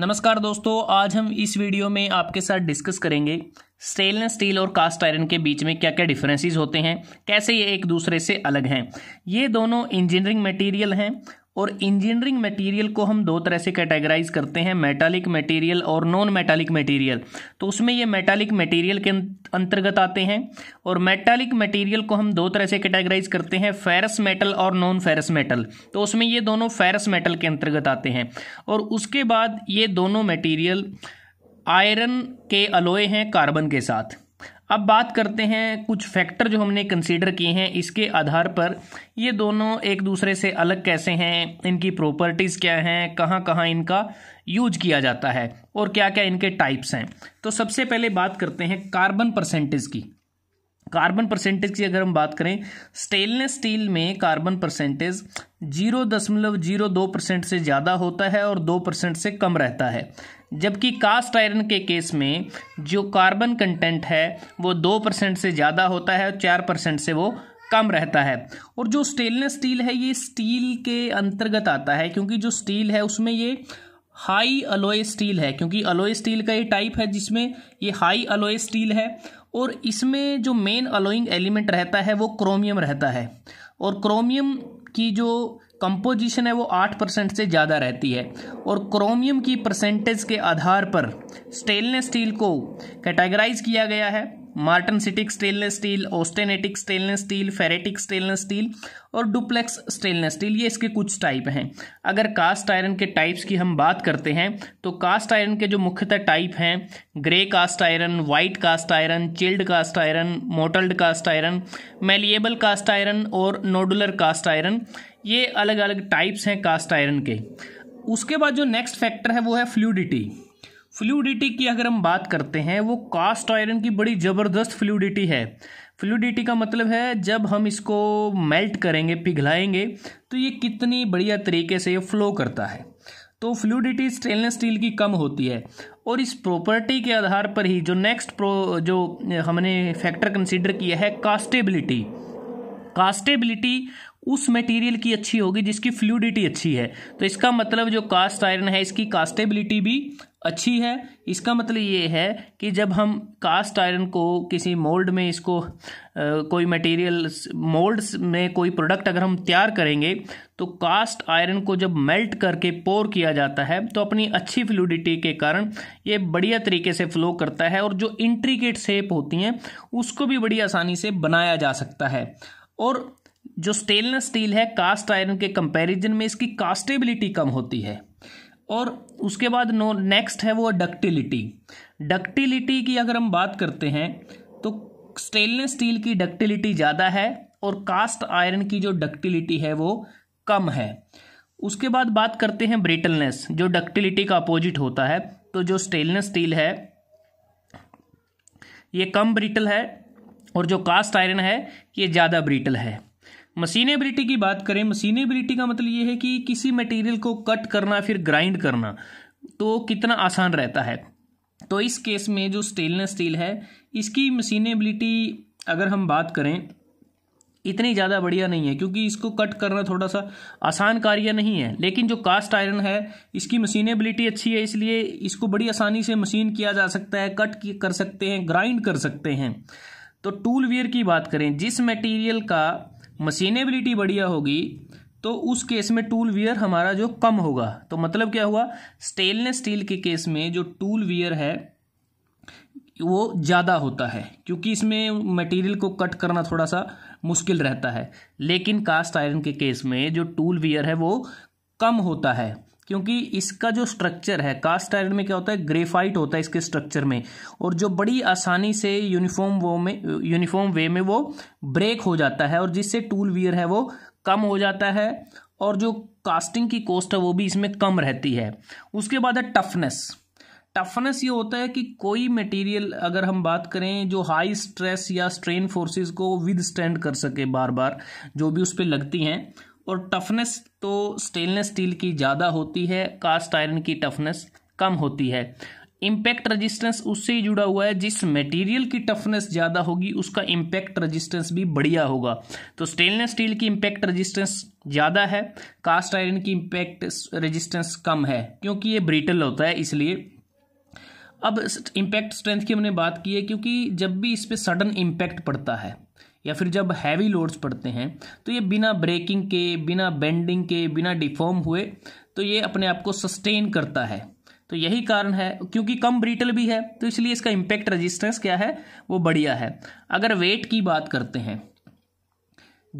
नमस्कार दोस्तों आज हम इस वीडियो में आपके साथ डिस्कस करेंगे स्टेनलेस स्टील और कास्ट आयरन के बीच में क्या क्या डिफरेंसेस होते हैं कैसे ये एक दूसरे से अलग हैं ये दोनों इंजीनियरिंग मटेरियल हैं और इंजीनियरिंग मटेरियल को हम दो तरह से कैटेगराइज करते हैं मेटालिक मटेरियल और नॉन मेटालिक मटेरियल तो उसमें ये मेटालिक मटेरियल के अंतर्गत आते हैं और मेटालिक मटेरियल को हम दो तरह से कैटेगराइज करते हैं फेरस मेटल और नॉन फेरस मेटल तो उसमें ये दोनों फेरस मेटल के अंतर्गत आते हैं और उसके बाद ये दोनों मटीरियल आयरन के अलोए हैं कार्बन के साथ अब बात करते हैं कुछ फैक्टर जो हमने कंसीडर किए हैं इसके आधार पर ये दोनों एक दूसरे से अलग कैसे हैं इनकी प्रॉपर्टीज़ क्या हैं कहाँ कहाँ इनका यूज किया जाता है और क्या क्या इनके टाइप्स हैं तो सबसे पहले बात करते हैं कार्बन परसेंटेज की कार्बन परसेंटेज की अगर हम बात करें स्टेनलेस स्टील में कार्बन परसेंटेज जीरो दशमलव जीरो दो परसेंट से ज़्यादा होता है और दो परसेंट से कम रहता है जबकि कास्ट आयरन के केस में जो कार्बन कंटेंट है वो दो परसेंट से ज़्यादा होता है और चार परसेंट से वो कम रहता है और जो स्टेनलेस स्टील है ये स्टील के अंतर्गत आता है क्योंकि जो स्टील है उसमें ये हाई अलोए स्टील है क्योंकि अलोए स्टील का ये टाइप है जिसमें ये हाई अलोए स्टील है और इसमें जो मेन अलोइंग एलिमेंट रहता है वो क्रोमियम रहता है और क्रोमियम की जो कंपोजिशन है वो आठ परसेंट से ज़्यादा रहती है और क्रोमियम की परसेंटेज के आधार पर स्टेनलेस स्टील को कैटेगराइज किया गया है martensitic stainless steel austenitic stainless steel ferritic stainless steel और डुप्लेक्स स्टेनलेस स्टील ये इसके कुछ टाइप हैं अगर कास्ट आयरन के टाइप्स की हम बात करते हैं तो कास्ट आयरन के जो मुख्यतः टाइप हैं grey cast iron white cast iron chilled cast iron mottled cast iron malleable cast iron और नोडुलर कास्ट आयरन ये अलग अलग टाइप्स हैं कास्ट आयरन के उसके बाद जो नेक्स्ट फैक्टर है वो है फ्लूडिटी फ्लूडिटी की अगर हम बात करते हैं वो कास्ट आयरन की बड़ी ज़बरदस्त फ्लूडिटी है फ्लूडिटी का मतलब है जब हम इसको मेल्ट करेंगे पिघलाएंगे तो ये कितनी बढ़िया तरीके से ये फ्लो करता है तो फ्लूडिटी स्टेनलेस स्टील की कम होती है और इस प्रॉपर्टी के आधार पर ही जो नेक्स्ट प्रो जो हमने फैक्टर कंसिडर किया है कास्टेबिलिटी कास्टेबिलिटी उस मटेरियल की अच्छी होगी जिसकी फ्लूडिटी अच्छी है तो इसका मतलब जो कास्ट आयरन है इसकी कास्टेबिलिटी भी अच्छी है इसका मतलब ये है कि जब हम कास्ट आयरन को किसी मोल्ड में इसको आ, कोई मटेरियल मोल्ड्स में कोई प्रोडक्ट अगर हम तैयार करेंगे तो कास्ट आयरन को जब मेल्ट करके पोर किया जाता है तो अपनी अच्छी फ्लूडिटी के कारण ये बढ़िया तरीके से फ्लो करता है और जो इंट्रीकेट शेप होती हैं उसको भी बड़ी आसानी से बनाया जा सकता है और जो स्टेनलेस स्टील है कास्ट आयरन के कंपैरिजन में इसकी कास्टेबिलिटी कम होती है और उसके बाद नो नेक्स्ट है वो डक्टिलिटी डक्टिलिटी की अगर हम बात करते हैं तो स्टेनलेस स्टील की डक्टिलिटी ज़्यादा है और कास्ट आयरन की जो डक्टिलिटी है वो कम है उसके बाद बात करते हैं ब्रिटलनेस जो डक्टिलिटी का अपोजिट होता है तो जो स्टेनलेस स्टील है ये कम ब्रिटल है और जो कास्ट आयरन है ये ज़्यादा ब्रिटल है मशीनेबिलिटी की बात करें मशीनेबिलिटी का मतलब ये है कि किसी मटेरियल को कट करना फिर ग्राइंड करना तो कितना आसान रहता है तो इस केस में जो स्टेनलेस स्टील है इसकी मशीनेबिलिटी अगर हम बात करें इतनी ज़्यादा बढ़िया नहीं है क्योंकि इसको कट करना थोड़ा सा आसान कार्य नहीं है लेकिन जो कास्ट आयरन है इसकी मशीनेबिलिटी अच्छी है इसलिए इसको बड़ी आसानी से मशीन किया जा सकता है कट कर सकते हैं ग्राइंड कर सकते हैं तो टूल वेयर की बात करें जिस मटेरियल का मशीनेबिलिटी बढ़िया होगी तो उस केस में टूल वियर हमारा जो कम होगा तो मतलब क्या हुआ स्टेनलेस स्टील के केस में जो टूल वियर है वो ज़्यादा होता है क्योंकि इसमें मटेरियल को कट करना थोड़ा सा मुश्किल रहता है लेकिन कास्ट आयरन के केस में जो टूल वियर है वो कम होता है क्योंकि इसका जो स्ट्रक्चर है कास्ट आयरन में क्या होता है ग्रेफाइट होता है इसके स्ट्रक्चर में और जो बड़ी आसानी से यूनिफॉर्म वो में यूनिफॉर्म वे में वो ब्रेक हो जाता है और जिससे टूल वियर है वो कम हो जाता है और जो कास्टिंग की कॉस्ट है वो भी इसमें कम रहती है उसके बाद है टफनेस टफनेस ये होता है कि कोई मटेरियल अगर हम बात करें जो हाई स्ट्रेस या स्ट्रेन फोर्सेस को विद स्टैंड कर सके बार बार जो भी उस पर लगती हैं और टफनेस तो स्टेनलेस स्टील की ज़्यादा होती है कास्ट आयरन की टफनेस कम होती है इम्पैक्ट रेजिस्टेंस उससे ही जुड़ा हुआ है जिस मटेरियल की टफनेस ज़्यादा होगी उसका इम्पैक्ट रेजिस्टेंस भी बढ़िया होगा तो स्टेनलेस स्टील की इम्पैक्ट रेजिस्टेंस ज़्यादा है कास्ट आयरन की इम्पैक्ट रेजिस्टेंस कम है क्योंकि ये ब्रिटल होता है इसलिए अब इम्पैक्ट स्ट्रेंथ की हमने बात की है क्योंकि जब भी इस पर सडन इम्पैक्ट पड़ता है या फिर जब हैवी लोड्स पड़ते हैं तो ये बिना ब्रेकिंग के बिना बेंडिंग के बिना डिफॉर्म हुए तो ये अपने आप को सस्टेन करता है तो यही कारण है क्योंकि कम ब्रिटल भी है तो इसलिए इसका इम्पैक्ट रेजिस्टेंस क्या है वो बढ़िया है अगर वेट की बात करते हैं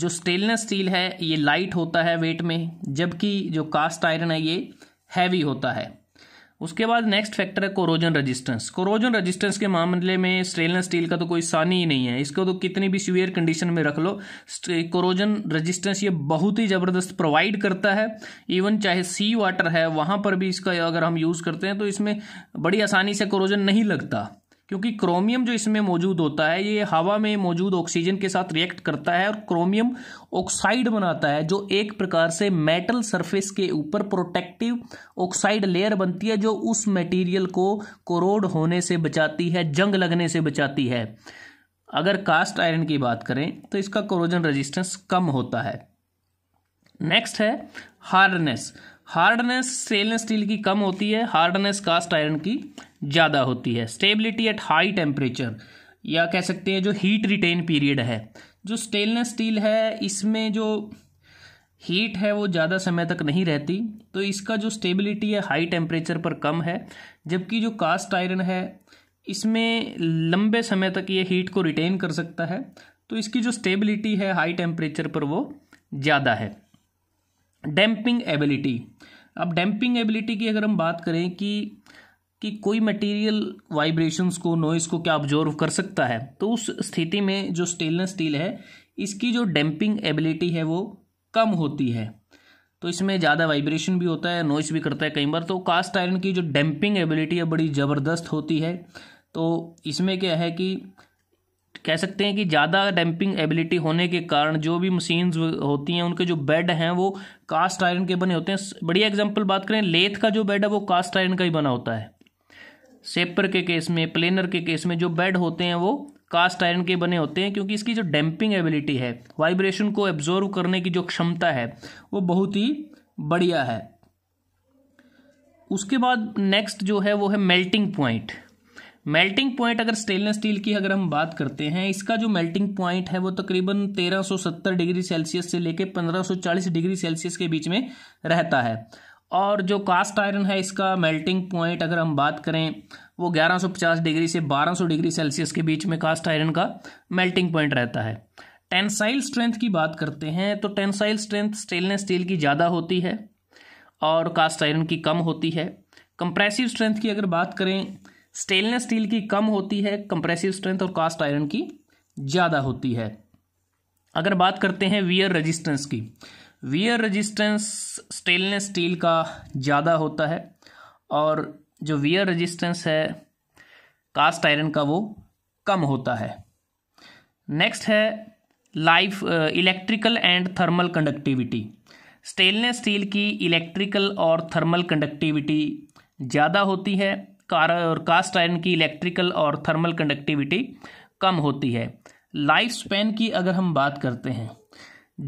जो स्टेनलेस स्टील है ये लाइट होता है वेट में जबकि जो कास्ट आयरन है ये हैवी होता है उसके बाद नेक्स्ट फैक्टर है कोरोजन रेजिस्टेंस कोरोजन रेजिस्टेंस के मामले में स्टेनलेस स्टील का तो कोई सानी ही नहीं है इसको तो कितनी भी सीवियर कंडीशन में रख लो कोरोजन रेजिस्टेंस ये बहुत ही ज़बरदस्त प्रोवाइड करता है इवन चाहे सी वाटर है वहाँ पर भी इसका अगर हम यूज़ करते हैं तो इसमें बड़ी आसानी से कोरोजन नहीं लगता क्योंकि क्रोमियम जो इसमें मौजूद होता है ये हवा में मौजूद ऑक्सीजन के साथ रिएक्ट करता है और क्रोमियम ऑक्साइड बनाता है जो एक प्रकार से मेटल सरफेस के ऊपर प्रोटेक्टिव ऑक्साइड लेयर बनती है जो उस मटेरियल को कोरोड होने से बचाती है जंग लगने से बचाती है अगर कास्ट आयरन की बात करें तो इसका कोरोजन रेजिस्टेंस कम होता है नेक्स्ट है हार्डनेस हार्डनेस स्टेनलेस स्टील की कम होती है हार्डनेस कास्ट आयरन की ज़्यादा होती है स्टेबिलिटी एट हाई टेम्परेचर या कह सकते हैं जो हीट रिटेन पीरियड है जो स्टेनलेस स्टील है इसमें जो हीट है वो ज़्यादा समय तक नहीं रहती तो इसका जो स्टेबिलिटी है हाई टेम्परेचर पर कम है जबकि जो कास्ट आयरन है इसमें लंबे समय तक ये हीट को रिटेन कर सकता है तो इसकी जो स्टेबिलिटी है हाई टेम्परेचर पर वो ज़्यादा है डैम्पिंग एबिलिटी अब डैम्पिंग एबिलिटी की अगर हम बात करें कि कि कोई मटेरियल वाइब्रेशंस को नॉइज़ को क्या ऑब्जर्व कर सकता है तो उस स्थिति में जो स्टेनलेस स्टील है इसकी जो डैम्पिंग एबिलिटी है वो कम होती है तो इसमें ज़्यादा वाइब्रेशन भी होता है नॉइस भी करता है कई बार तो कास्ट आयरन की जो डैम्पिंग एबिलिटी है बड़ी ज़बरदस्त होती है तो इसमें क्या है कि कह सकते हैं कि ज़्यादा डैम्पिंग एबिलिटी होने के कारण जो भी मशीन्स होती हैं उनके जो बेड हैं वो कास्ट आयरन के बने होते हैं बढ़िया एग्जांपल बात करें लेथ का जो बेड है वो कास्ट आयरन का ही बना होता है सेपर के केस में प्लेनर के केस में जो बेड होते हैं वो कास्ट आयरन के बने होते हैं क्योंकि इसकी जो डैम्पिंग एबिलिटी है वाइब्रेशन को एब्जॉर्व करने की जो क्षमता है वो बहुत ही बढ़िया है उसके बाद नेक्स्ट जो है वो है मेल्टिंग पॉइंट मेल्टिंग पॉइंट अगर स्टेनलेस स्टील की अगर हम बात करते हैं इसका जो मेल्टिंग पॉइंट है वो तकरीबन 1370 डिग्री सेल्सियस से लेकर 1540 डिग्री सेल्सियस के बीच में रहता है और जो कास्ट आयरन है इसका मेल्टिंग पॉइंट अगर हम बात करें वो 1150 डिग्री से 1200 डिग्री सेल्सियस के बीच में कास्ट आयरन का मेल्टिंग पॉइंट रहता है टेंसाइल स्ट्रेंथ की बात करते हैं तो टेंसाइल स्ट्रेंथ स्टेनलेस स्टील की ज़्यादा होती है और कास्ट आयरन की कम होती है कंप्रेसिव स्ट्रेंथ की अगर बात करें स्टेनलेस स्टील की कम होती है कंप्रेसिव स्ट्रेंथ और कास्ट आयरन की ज़्यादा होती है अगर बात करते हैं वियर रेजिस्टेंस की वियर रेजिस्टेंस स्टेनलेस स्टील का ज़्यादा होता है और जो वियर रेजिस्टेंस है कास्ट आयरन का वो कम होता है नेक्स्ट है life electrical and thermal conductivity stainless steel की इलेक्ट्रिकल और थर्मल कंडक्टिविटी ज़्यादा होती है कार और कास्ट आयरन की इलेक्ट्रिकल और थर्मल कंडक्टिविटी कम होती है लाइफ स्पैन की अगर हम बात करते हैं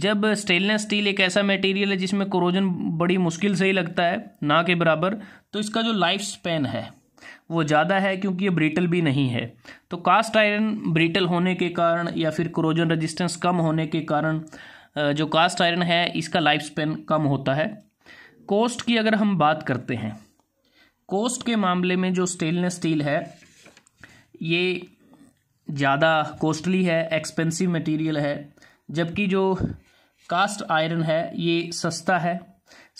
जब स्टेनलेस स्टील एक ऐसा मटेरियल है जिसमें कोरोजन बड़ी मुश्किल से ही लगता है ना के बराबर तो इसका जो लाइफ स्पैन है वो ज़्यादा है क्योंकि ये ब्रिटल भी नहीं है तो कास्ट आयरन ब्रिटल होने के कारण या फिर क्रोजन रेजिस्टेंस कम होने के कारण जो कास्ट आयरन है इसका लाइफ स्पेन कम होता है कॉस्ट की अगर हम बात करते हैं कोस्ट के मामले में जो स्टेनलेस स्टील है ये ज़्यादा कॉस्टली है एक्सपेंसिव मटेरियल है जबकि जो कास्ट आयरन है ये सस्ता है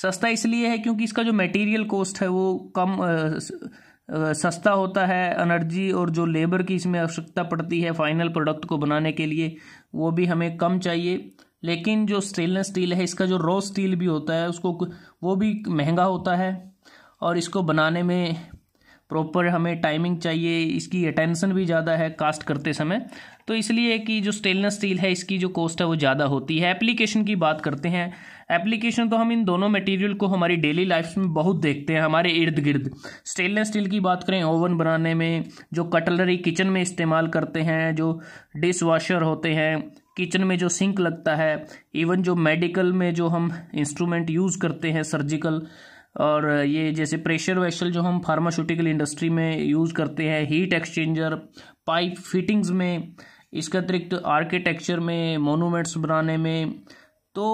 सस्ता इसलिए है क्योंकि इसका जो मटेरियल कॉस्ट है वो कम आ, आ, सस्ता होता है एनर्जी और जो लेबर की इसमें आवश्यकता पड़ती है फाइनल प्रोडक्ट को बनाने के लिए वो भी हमें कम चाहिए लेकिन जो स्टेनलेस स्टील है इसका जो रॉ स्टील भी होता है उसको वो भी महंगा होता है और इसको बनाने में प्रॉपर हमें टाइमिंग चाहिए इसकी अटेंशन भी ज़्यादा है कास्ट करते समय तो इसलिए कि जो स्टेनलेस स्टील है इसकी जो कॉस्ट है वो ज़्यादा होती है एप्लीकेशन की बात करते हैं एप्लीकेशन तो हम इन दोनों मटेरियल को हमारी डेली लाइफ में बहुत देखते हैं हमारे इर्द गिर्द स्टेनलेस स्टील की बात करें ओवन बनाने में जो कटलरी किचन में इस्तेमाल करते हैं जो डिश वॉशर होते हैं किचन में जो सिंक लगता है इवन जो मेडिकल में जो हम इंस्ट्रूमेंट यूज़ करते हैं सर्जिकल और ये जैसे प्रेशर वेसल जो हम फार्मास्यूटिकल इंडस्ट्री में यूज़ करते हैं हीट एक्सचेंजर पाइप फिटिंग्स में इसके अतिरिक्त आर्किटेक्चर में मोनूमेंट्स बनाने में तो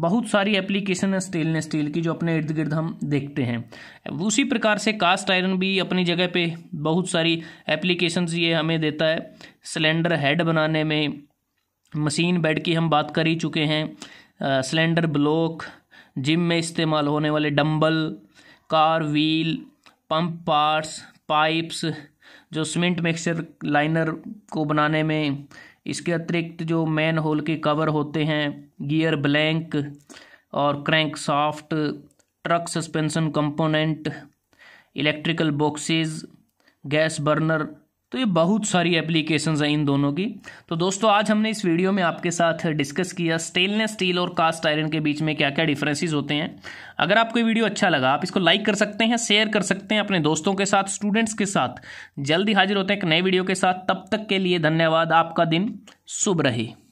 बहुत सारी एप्लीकेशन है स्टेनलेस स्टील की जो अपने इर्द गिर्द हम देखते हैं उसी प्रकार से कास्ट आयरन भी अपनी जगह पे बहुत सारी एप्लीकेशंस ये हमें देता है सिलेंडर हेड बनाने में मशीन बेड की हम बात कर ही चुके हैं सिलेंडर ब्लॉक जिम में इस्तेमाल होने वाले dumbbell car wheel pump parts pipes जो सीमेंट मिक्सर लाइनर को बनाने में इसके अतिरिक्त जो मैन होल के कवर होते हैं गियर ब्लैंक और crankshaft truck suspension component electrical boxes gas burner तो ये बहुत सारी एप्लीकेशंस हैं इन दोनों की तो दोस्तों आज हमने इस वीडियो में आपके साथ डिस्कस किया स्टेनलेस स्टील और कास्ट आयरन के बीच में क्या क्या डिफरेंसेस होते हैं अगर आपको ये वीडियो अच्छा लगा आप इसको लाइक कर सकते हैं शेयर कर सकते हैं अपने दोस्तों के साथ स्टूडेंट्स के साथ जल्दी हाजिर होते हैं एक नए वीडियो के साथ तब तक के लिए धन्यवाद आपका दिन शुभ रहे